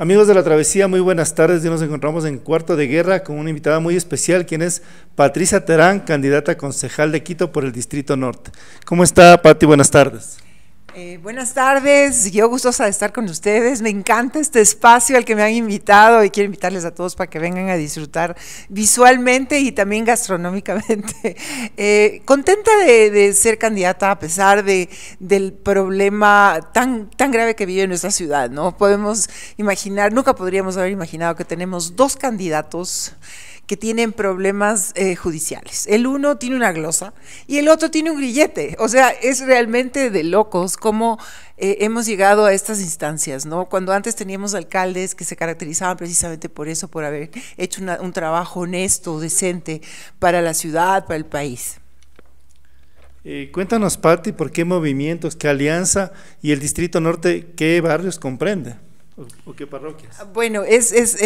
Amigos de la Travesía, muy buenas tardes. Hoy nos encontramos en Cuarto de Guerra con una invitada muy especial, quien es Patricia Terán, candidata a concejal de Quito por el Distrito Norte. ¿Cómo está, Pati? Buenas tardes. Eh, buenas tardes, yo gustosa de estar con ustedes. Me encanta este espacio al que me han invitado y quiero invitarles a todos para que vengan a disfrutar visualmente y también gastronómicamente. Eh, contenta de, ser candidata a pesar de, del problema tan, tan grave que vive nuestra ciudad, ¿no? Podemos imaginar, nunca podríamos haber imaginado que tenemos dos candidatos que tienen problemas eh, judiciales. El uno tiene una glosa y el otro tiene un grillete. O sea, es realmente de locos cómo eh, hemos llegado a estas instancias, ¿no? Cuando antes teníamos alcaldes que se caracterizaban precisamente por eso, por haber hecho un trabajo honesto, decente para la ciudad, para el país. Eh, cuéntanos, Patti, por qué movimientos, qué alianza y el Distrito Norte, qué barrios comprende o, qué parroquias. Bueno, es... es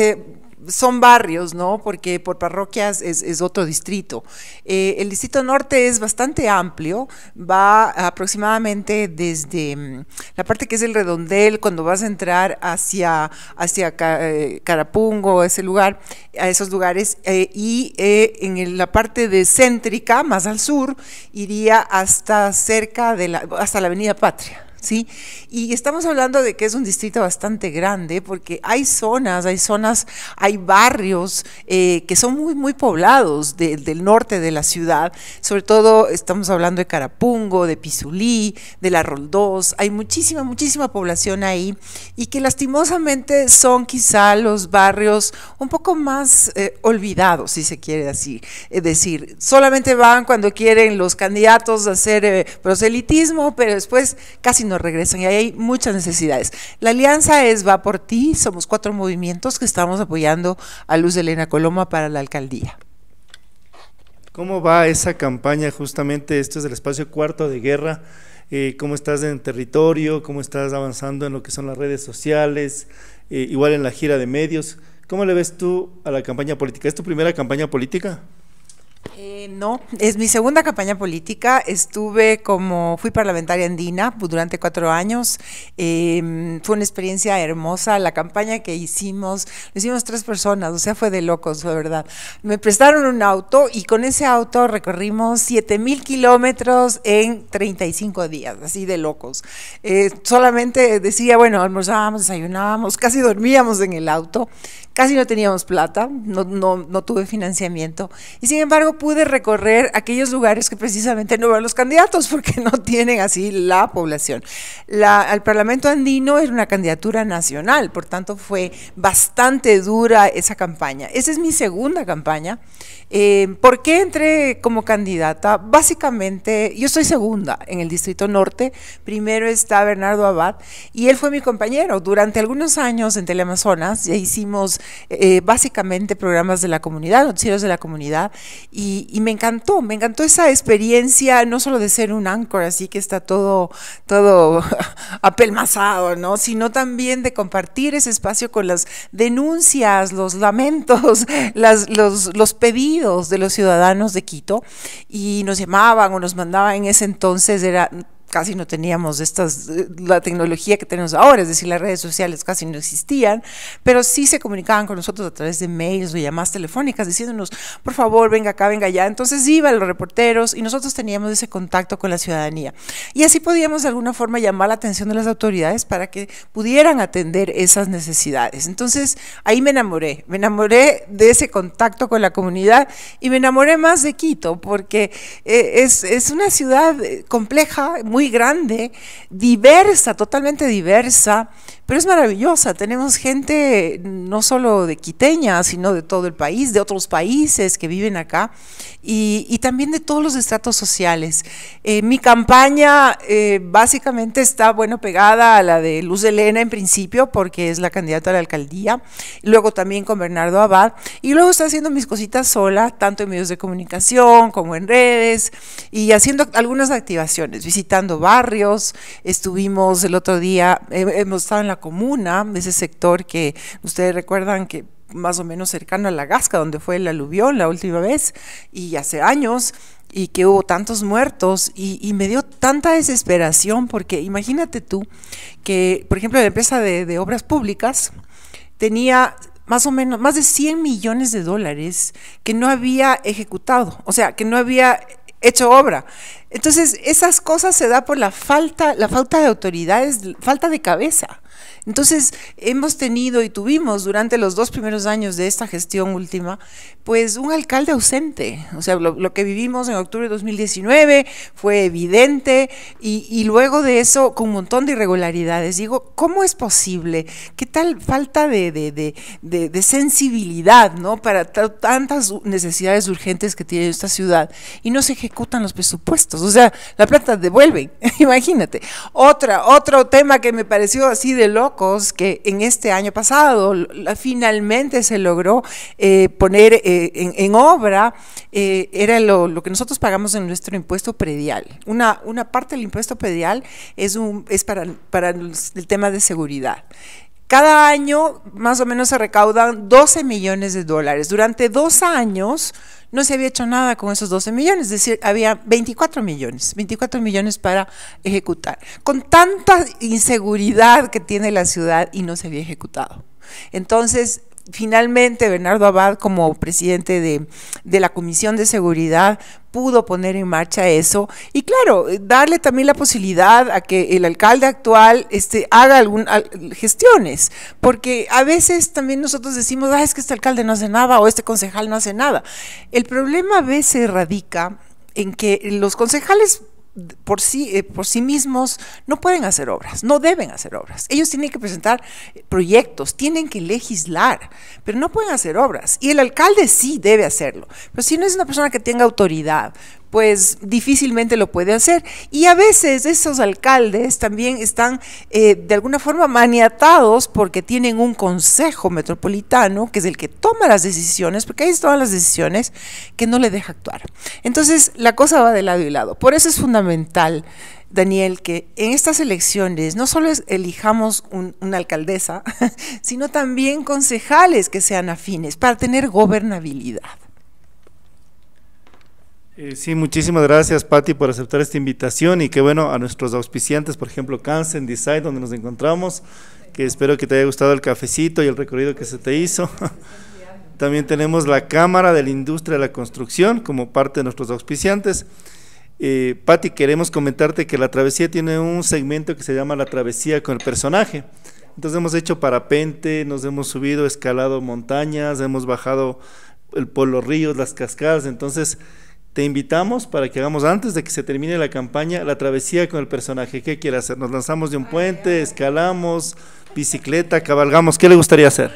son barrios, ¿no? Porque por parroquias es, otro distrito. Eh, el distrito norte es bastante amplio, va aproximadamente desde mm, la parte que es el redondel, cuando vas a entrar hacia, hacia eh, Carapungo, ese lugar, a esos lugares, eh, y en la parte de céntrica, más al sur, iría hasta cerca de la, hasta la Avenida Patria. ¿sí? Y estamos hablando de que es un distrito bastante grande porque hay zonas, hay zonas, hay barrios eh, que son muy, muy poblados del norte de la ciudad, sobre todo estamos hablando de Carapungo, de Pizulí, de La Roldós, hay muchísima, muchísima población ahí y que lastimosamente son quizá los barrios un poco más eh, olvidados, si se quiere así eh, decir, solamente van cuando quieren los candidatos a hacer proselitismo, pero después casi no regresan y hay muchas necesidades. La alianza es Va por ti, somos cuatro movimientos que estamos apoyando a Luz Elena Coloma para la alcaldía. ¿Cómo va esa campaña? Justamente esto es el espacio cuarto de guerra. Eh, ¿Cómo estás en territorio? ¿Cómo estás avanzando en lo que son las redes sociales? Eh, igual en la gira de medios. ¿Cómo le ves tú a la campaña política? ¿Es tu primera campaña política? Eh, no, es mi segunda campaña política. Estuve como, fui parlamentaria andina pues, durante cuatro años. Em, fue una experiencia hermosa. La campaña que hicimos, lo hicimos tres personas, o sea, fue de locos, la verdad. Me prestaron un auto y con ese auto recorrimos siete mil kilómetros en 35 días, así de locos. Eh, solamente decía, bueno, almorzábamos, desayunábamos, casi dormíamos en el auto, casi no teníamos plata, no, no, no tuve financiamiento. Y sin embargo, pude recorrer aquellos lugares que precisamente no van los candidatos porque no tienen así la población. La, al Parlamento andino era una candidatura nacional, por tanto fue bastante dura esa campaña. Esa es mi segunda campaña. Eh, ¿Por qué entré como candidata? Básicamente, yo soy segunda en el Distrito Norte, primero está Bernardo Abad y él fue mi compañero durante algunos años en Teleamazonas, ya hicimos eh, básicamente programas de la comunidad, noticieros de la comunidad y y, me encantó, me encantó esa experiencia, no solo de ser un anchor, así que está todo, todo apelmazado, ¿no? Sino también de compartir ese espacio con las denuncias, los lamentos, las, los, los pedidos de los ciudadanos de Quito. Y nos llamaban o nos mandaban en ese entonces, era casi no teníamos estas, eh, la tecnología que tenemos ahora, es decir, las redes sociales casi no existían, pero sí se comunicaban con nosotros a través de mails o llamadas telefónicas diciéndonos, por favor, venga acá, venga allá. Entonces iban los reporteros y nosotros teníamos ese contacto con la ciudadanía. Y así podíamos de alguna forma llamar la atención de las autoridades para que pudieran atender esas necesidades. Entonces ahí me enamoré, me enamoré de ese contacto con la comunidad y me enamoré más de Quito porque eh, es, es una ciudad eh, compleja, muy grande, diversa, totalmente diversa, pero es maravillosa. Tenemos gente no solo de Quiteña, sino de todo el país, de otros países que viven acá y, también de todos los estratos sociales. Eh, mi campaña eh, básicamente está, bueno, pegada a la de Luz Elena en principio, porque es la candidata a la alcaldía, luego también con Bernardo Abad, y luego está haciendo mis cositas sola, tanto en medios de comunicación como en redes, y haciendo algunas activaciones, visitando barrios, estuvimos el otro día, eh, hemos estado en la comuna, ese sector que ustedes recuerdan que más o menos cercano a la Gasca, donde fue el aluvión la última vez, y hace años, y que hubo tantos muertos, y, me dio tanta desesperación, porque imagínate tú que, por ejemplo, la empresa de, de obras públicas tenía más o menos, más de 100 millones de dólares que no había ejecutado, o sea, que no había hecho obra. Entonces, esas cosas se da por la falta, la falta de autoridades, falta de cabeza. Entonces, hemos tenido y tuvimos durante los dos primeros años de esta gestión última, pues un alcalde ausente. O sea, lo, que vivimos en octubre de 2019 fue evidente y, luego de eso con un montón de irregularidades. Digo, ¿cómo es posible? ¿Qué tal falta de, de sensibilidad ¿no? para tantas necesidades urgentes que tiene esta ciudad y no se ejecutan los presupuestos? O sea, la plata devuelven, imagínate. Otra, otro tema que me pareció así del locos que en este año pasado finalmente se logró eh, poner eh, en, obra eh, era lo, que nosotros pagamos en nuestro impuesto predial. Una, una parte del impuesto predial es, un, es para, para el tema de seguridad. Cada año más o menos se recaudan 12 millones de dólares. Durante dos años no se había hecho nada con esos 12 millones, es decir, había 24 millones, 24 millones para ejecutar. Con tanta inseguridad que tiene la ciudad y no se había ejecutado. Entonces, finalmente Bernardo Abad como presidente de, la Comisión de Seguridad pudo poner en marcha eso y claro, eh, darle también la posibilidad a que el alcalde actual este, haga algunas gestiones, porque a veces también nosotros decimos, ah, es que este alcalde no hace nada o este concejal no hace nada. El problema a veces radica en que los concejales por sí, eh, por sí mismos no pueden hacer obras, no deben hacer obras. Ellos tienen que presentar proyectos, tienen que legislar, pero no pueden hacer obras. Y el alcalde sí debe hacerlo. Pero si no es una persona que tenga autoridad, pues difícilmente lo puede hacer. Y a veces esos alcaldes también están eh, de alguna forma maniatados porque tienen un consejo metropolitano, que es el que toma las decisiones, porque ahí todas las decisiones, que no le deja actuar. Entonces la cosa va de lado y lado. Por eso es fundamental. Daniel, que en estas elecciones no solo elijamos una alcaldesa, sino también concejales que sean afines para tener gobernabilidad. Eh, sí, muchísimas gracias, Patti, por aceptar esta invitación y qué bueno, a nuestros auspiciantes, por ejemplo, Cansen Design, donde nos encontramos, que espero que te haya gustado el cafecito y el recorrido que se te hizo. También tenemos la Cámara de la Industria de la Construcción como parte de nuestros auspiciantes. Eh, queremos comentarte que la travesía tiene un segmento que se llama La travesía con el personaje. Entonces hemos hecho parapente, nos hemos subido, escalado montañas, hemos bajado el, por los ríos, las cascadas. Entonces te invitamos para que hagamos antes de que se termine la campaña la travesía con el personaje. ¿Qué quiere hacer? Nos lanzamos de un puente, escalamos, bicicleta, cabalgamos. ¿Qué le gustaría hacer?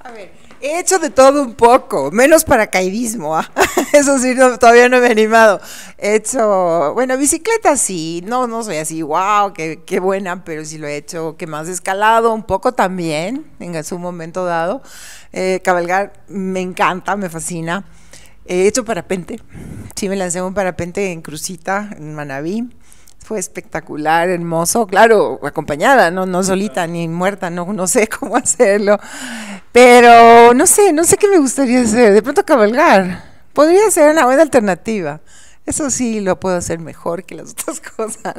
A ver, he hecho de todo un poco, menos paracaidismo. ¿ah? Eso sí, todavía no me he animado. He hecho, bueno, bicicleta sí, no, no soy así, wow, qué, buena, pero sí lo he hecho, que más escalado, un poco también, en su momento dado. Eh, cabalgar me encanta, me fascina. He hecho parapente, sí me lancé un parapente en Crucita, en Manabí. Fue espectacular, hermoso, claro, acompañada, no, no solita ni muerta, no, no sé cómo hacerlo. Pero no sé, no sé qué me gustaría hacer. De pronto cabalgar. Podría ser una buena alternativa. Eso sí, lo puedo hacer mejor que las otras cosas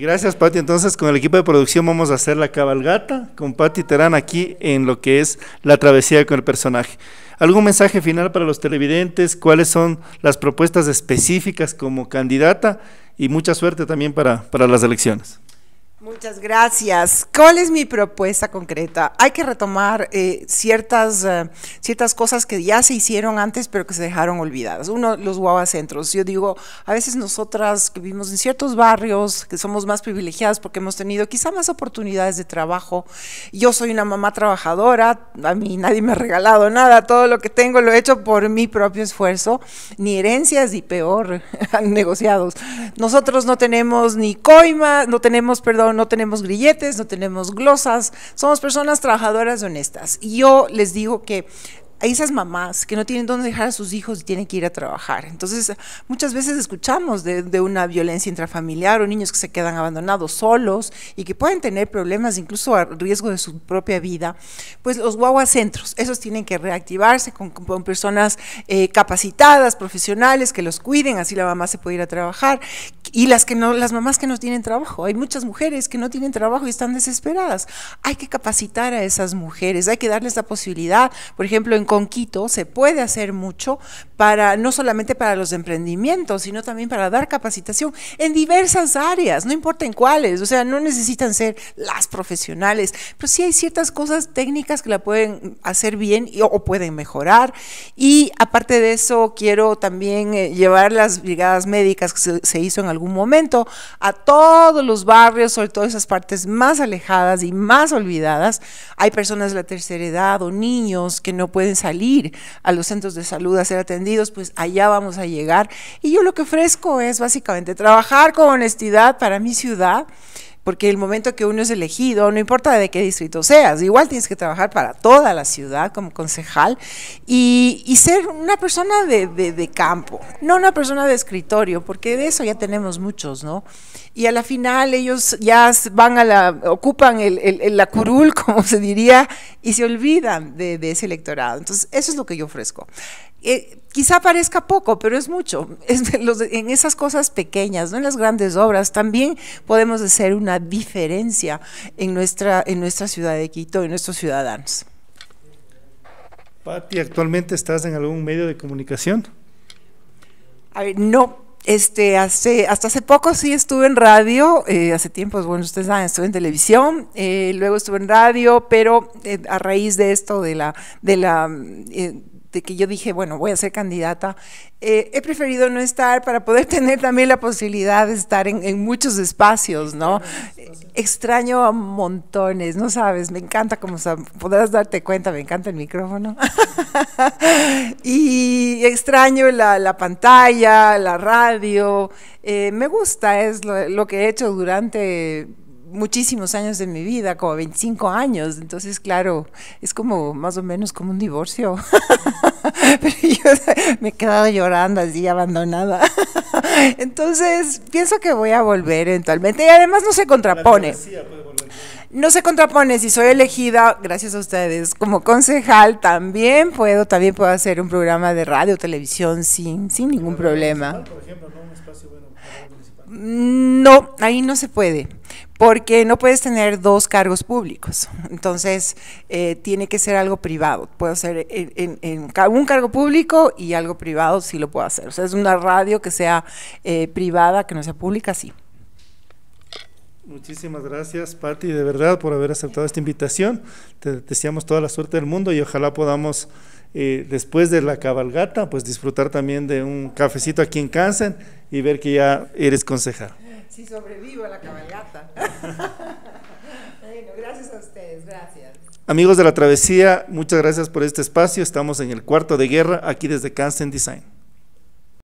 gracias, Pati. Entonces, con el equipo de producción vamos a hacer la cabalgata con Pati Terán aquí en lo que es la travesía con el personaje. ¿Algún mensaje final para los televidentes? ¿Cuáles son las propuestas específicas como candidata? Y mucha suerte también para las elecciones. Muchas gracias. ¿Cuál es mi propuesta concreta? Hay que retomar eh, ciertas, eh, ciertas cosas que ya se hicieron antes, pero que se dejaron olvidadas. Uno, los centros Yo digo, a veces nosotras que vivimos en ciertos barrios, que somos más privilegiadas porque hemos tenido quizá más oportunidades de trabajo. Yo soy una mamá trabajadora, a mí nadie me ha regalado nada, todo lo que tengo lo he hecho por mi propio esfuerzo, ni herencias ni peor negociados. Nosotros no tenemos ni coima, no tenemos, perdón, no tenemos grilletes, no tenemos glosas, somos personas trabajadoras y honestas. Y yo les digo que hay esas mamás que no tienen dónde dejar a sus hijos y tienen que ir a trabajar. Entonces, muchas veces escuchamos de, una violencia intrafamiliar o niños que se quedan abandonados solos y que pueden tener problemas incluso a riesgo de su propia vida. Pues los guagua centros, esos tienen que reactivarse con, personas eh, capacitadas, profesionales, que los cuiden, así la mamá se puede ir a trabajar. Y las, que no, las mamás que no tienen trabajo, hay muchas mujeres que no tienen trabajo y están desesperadas. Hay que capacitar a esas mujeres, hay que darles la posibilidad, por ejemplo, en con Quito se puede hacer mucho para no solamente para los emprendimientos, sino también para dar capacitación en diversas áreas, no importa en cuáles, o sea, no necesitan ser las profesionales, pero sí hay ciertas cosas técnicas que la pueden hacer bien o pueden mejorar. Y aparte de eso, quiero también eh, llevar las brigadas médicas que se, se hizo en algún momento a todos los barrios, sobre todo esas partes más alejadas y más olvidadas. Hay personas de la tercera edad o niños que no pueden salir a los centros de salud a ser atendidos, pues allá vamos a llegar. Y yo lo que ofrezco es básicamente trabajar con honestidad para mi ciudad porque el momento que uno es elegido, no importa de qué distrito seas, igual tienes que trabajar para toda la ciudad como concejal y, ser una persona de, campo, no una persona de escritorio, porque de eso ya tenemos muchos, ¿no? y a la final ellos ya van a la, ocupan la curul, como se diría, y se olvidan de, ese electorado. Entonces, eso es lo que yo ofrezco. Eh, quizá parezca poco, pero es mucho. en esas cosas pequeñas, no en las grandes obras, también podemos hacer una diferencia en nuestra, en nuestra ciudad de Quito y nuestros ciudadanos. Pati, ¿actualmente estás en algún medio de comunicación? A ver, no, este, hace, hasta hace poco sí estuve en radio, eh, hace tiempos, bueno, ustedes saben, estuve en televisión, eh, luego estuve en radio, pero eh, a raíz de esto, de la, de la de que yo dije, bueno, voy a ser candidata, eh, he preferido no estar para poder tener también la posibilidad de estar en, muchos espacios, ¿no? extraño a montones, no sabes, me encanta como podrás darte cuenta, me encanta el micrófono. y extraño la, pantalla, la radio, eh, me gusta, es lo que he hecho durante muchísimos años de mi vida, como 25 años, entonces claro, es como más o menos como un divorcio. Pero yo me he quedado llorando así abandonada. entonces pienso que voy a volver eventualmente y además no se contrapone. No se contrapone, si soy elegida, gracias a ustedes, como concejal también puedo, también puedo hacer un programa de radio, televisión sin, sin ningún problema. no, ahí no se puede porque no puedes tener dos cargos públicos. Entonces, eh, tiene que ser algo privado. Puedo ser en, un cargo público y algo privado, sí lo puedo hacer. O sea, es una radio que sea eh, privada, que no sea pública, sí. Muchísimas gracias, Patti, de verdad, por haber aceptado esta invitación. Te deseamos toda la suerte del mundo y ojalá podamos, eh, después de la cabalgata, pues disfrutar también de un cafecito aquí en Kansen y ver que ya eres concejal si sobrevivo a la cabalgata. bueno, gracias a ustedes, gracias. Amigos de la travesía, muchas gracias por este espacio. Estamos en el cuarto de guerra aquí desde Cansen Design.